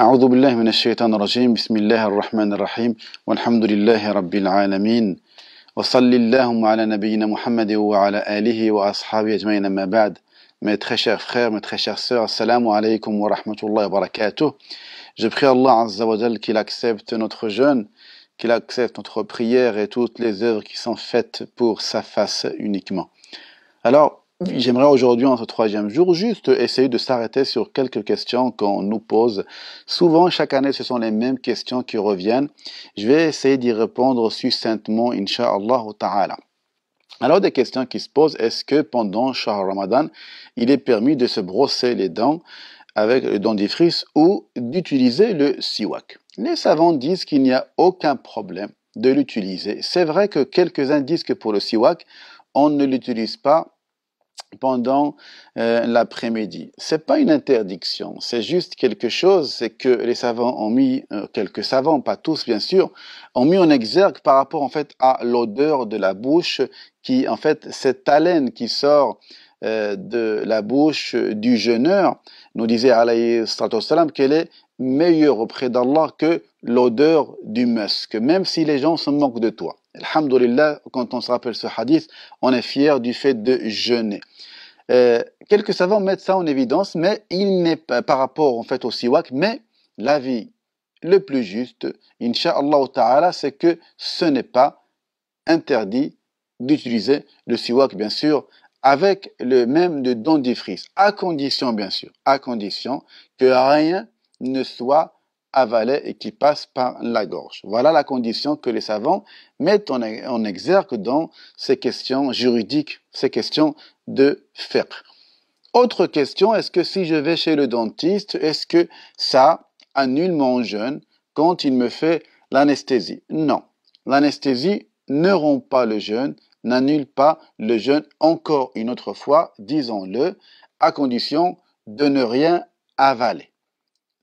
أعوذ بالله من الشيطان الرجيم بسم الله الرحمن الرحيم والحمد لله رب العالمين وصل اللهم على نبينا محمد وعلى آله وأصحابه أجمعين ما بعد Mes très chers frères, mes très chères sœurs, assalamu alaikum wa rahmatullahi wa barakatuh. Je prie Allah Azza wa qu'il accepte notre jeûne qu'il accepte notre prière et toutes les œuvres qui sont faites pour sa face uniquement. Alors, J'aimerais aujourd'hui, en ce troisième jour, juste essayer de s'arrêter sur quelques questions qu'on nous pose. Souvent, chaque année, ce sont les mêmes questions qui reviennent. Je vais essayer d'y répondre succinctement, Inch'Allah ta'ala. Alors, des questions qui se posent, est-ce que pendant Shah Ramadan, il est permis de se brosser les dents avec le dentifrice ou d'utiliser le siwak les savants disent qu'il n'y a aucun problème de l'utiliser. C'est vrai que quelques-uns disent que pour le siwak, on ne l'utilise pas pendant euh, l'après-midi. C'est pas une interdiction, c'est juste quelque chose, c'est que les savants ont mis, euh, quelques savants, pas tous bien sûr, ont mis en exergue par rapport en fait à l'odeur de la bouche qui en fait cette haleine qui sort euh, de la bouche du jeûneur, nous disait alayhi salam qu'elle est meilleure auprès d'Allah que l'odeur du musc, même si les gens se moquent de toi. Alhamdulillah, quand on se rappelle ce hadith, on est fier du fait de jeûner. Euh, quelques savants mettent ça en évidence, mais il n'est pas par rapport en fait au siwak, mais l'avis le plus juste, insha'Allah ta'ala, c'est que ce n'est pas interdit d'utiliser le siwak, bien sûr, avec le même de dentifrice, à condition bien sûr, à condition que rien ne soit avalé et qui passe par la gorge. Voilà la condition que les savants mettent en exergue dans ces questions juridiques, ces questions de faire. Autre question, est-ce que si je vais chez le dentiste, est-ce que ça annule mon jeûne quand il me fait l'anesthésie Non, l'anesthésie ne rompt pas le jeûne, n'annule pas le jeûne encore une autre fois, disons-le, à condition de ne rien avaler.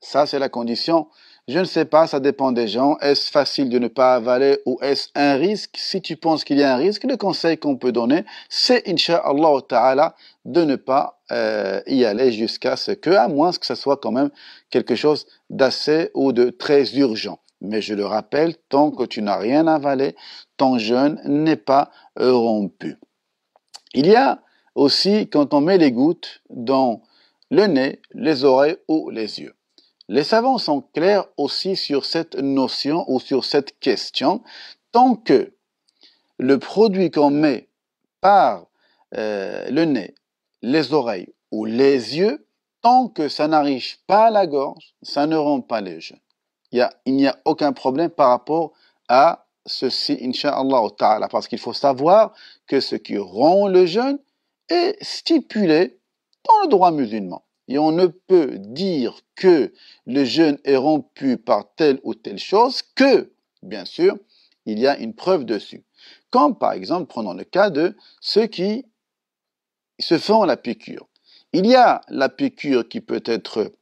Ça, c'est la condition. Je ne sais pas, ça dépend des gens. Est-ce facile de ne pas avaler ou est-ce un risque Si tu penses qu'il y a un risque, le conseil qu'on peut donner, c'est, Inch'Allah Ta'ala, de ne pas euh, y aller jusqu'à ce que, à moins que ce soit quand même quelque chose d'assez ou de très urgent. Mais je le rappelle, tant que tu n'as rien avalé, ton jeûne n'est pas rompu. Il y a aussi quand on met les gouttes dans le nez, les oreilles ou les yeux. Les savants sont clairs aussi sur cette notion ou sur cette question, tant que le produit qu'on met par euh, le nez, les oreilles ou les yeux, tant que ça n'arrive pas à la gorge, ça ne rompt pas les jeunes il n'y a aucun problème par rapport à ceci, Inch'Allah ta'ala, parce qu'il faut savoir que ce qui rend le jeûne est stipulé dans le droit musulman. Et on ne peut dire que le jeûne est rompu par telle ou telle chose que, bien sûr, il y a une preuve dessus. Comme par exemple, prenons le cas de ceux qui se font la piqûre. Il y a la piqûre qui peut être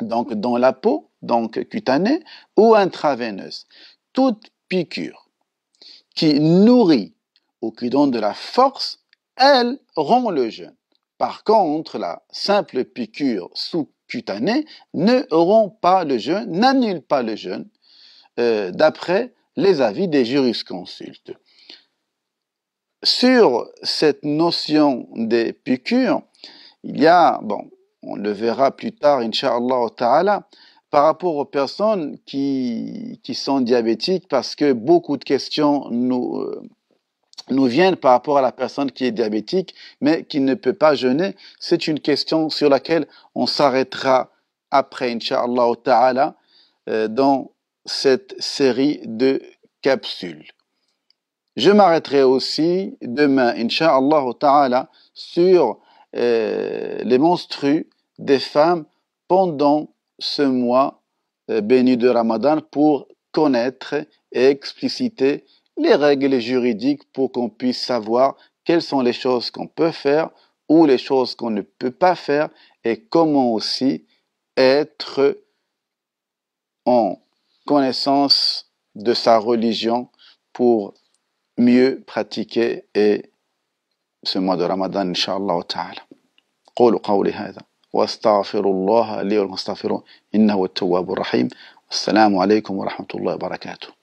donc dans la peau, donc cutanée, ou intraveineuse. Toute piqûre qui nourrit ou qui donne de la force, elle rend le jeûne. Par contre, la simple piqûre sous-cutanée ne rompt pas le jeûne, n'annule pas le jeûne, euh, d'après les avis des jurisconsultes. Sur cette notion des piqûres, il y a, bon, on le verra plus tard, Inch'Allah ta'ala, par rapport aux personnes qui, qui sont diabétiques, parce que beaucoup de questions nous, euh, nous viennent par rapport à la personne qui est diabétique, mais qui ne peut pas jeûner, c'est une question sur laquelle on s'arrêtera après, Inch'Allah Ta'ala, euh, dans cette série de capsules. Je m'arrêterai aussi demain, Inch'Allah Ta'ala, sur euh, les menstrues des femmes pendant ce mois euh, béni de Ramadan pour connaître et expliciter les règles juridiques pour qu'on puisse savoir quelles sont les choses qu'on peut faire ou les choses qu'on ne peut pas faire et comment aussi être en connaissance de sa religion pour mieux pratiquer et ce mois de Ramadan, inshallah ta'ala. واستغفر الله لي والمستغفرون إنه التواب الرحيم والسلام عليكم ورحمة الله وبركاته